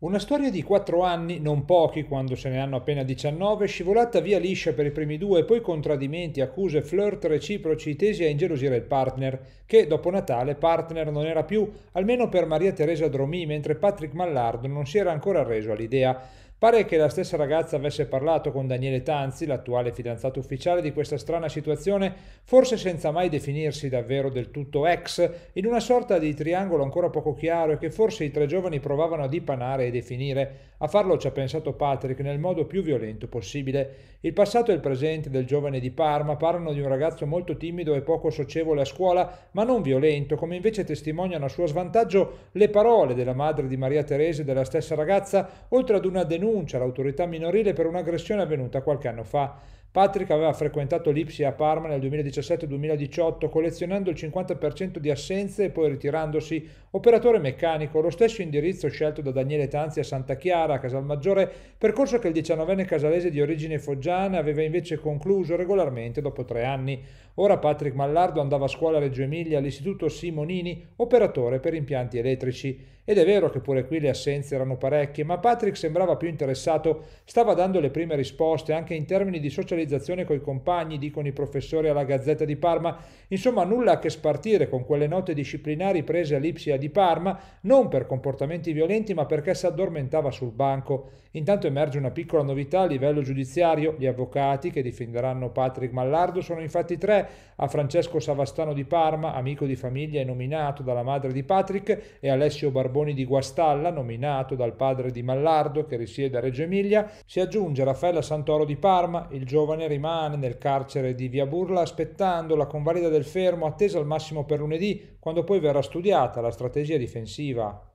Una storia di quattro anni, non pochi quando se ne hanno appena 19, scivolata via liscia per i primi due poi con tradimenti, accuse, flirt reciproci tesi a ingelosire il partner, che dopo Natale partner non era più, almeno per Maria Teresa Dromì, mentre Patrick Mallardo non si era ancora reso all'idea. Pare che la stessa ragazza avesse parlato con Daniele Tanzi, l'attuale fidanzato ufficiale, di questa strana situazione, forse senza mai definirsi davvero del tutto ex, in una sorta di triangolo ancora poco chiaro e che forse i tre giovani provavano a dipanare e definire. A farlo ci ha pensato Patrick nel modo più violento possibile. Il passato e il presente del giovane di Parma parlano di un ragazzo molto timido e poco socievole a scuola, ma non violento, come invece testimoniano a suo svantaggio le parole della madre di Maria Teresa e della stessa ragazza, oltre ad una denuncia denuncia all'autorità minorile per un'aggressione avvenuta qualche anno fa Patrick aveva frequentato l'Ipsi a Parma nel 2017-2018 collezionando il 50% di assenze e poi ritirandosi operatore meccanico, lo stesso indirizzo scelto da Daniele Tanzi a Santa Chiara, a Casalmaggiore, percorso che il 19enne casalese di origine foggiana aveva invece concluso regolarmente dopo tre anni. Ora Patrick Mallardo andava a scuola a Reggio Emilia all'Istituto Simonini, operatore per impianti elettrici. Ed è vero che pure qui le assenze erano parecchie, ma Patrick sembrava più interessato, stava dando le prime risposte anche in termini di socializzazione socializzazione coi compagni, dicono i professori alla Gazzetta di Parma, insomma nulla a che spartire con quelle note disciplinari prese all'Ipsia di Parma, non per comportamenti violenti ma perché si addormentava sul banco. Intanto emerge una piccola novità a livello giudiziario, gli avvocati che difenderanno Patrick Mallardo sono infatti tre, a Francesco Savastano di Parma, amico di famiglia e nominato dalla madre di Patrick, e Alessio Barboni di Guastalla, nominato dal padre di Mallardo che risiede a Reggio Emilia, si aggiunge Raffaella Santoro di Parma, il giovane giovane rimane nel carcere di Via Burla aspettando la convalida del fermo attesa al massimo per lunedì, quando poi verrà studiata la strategia difensiva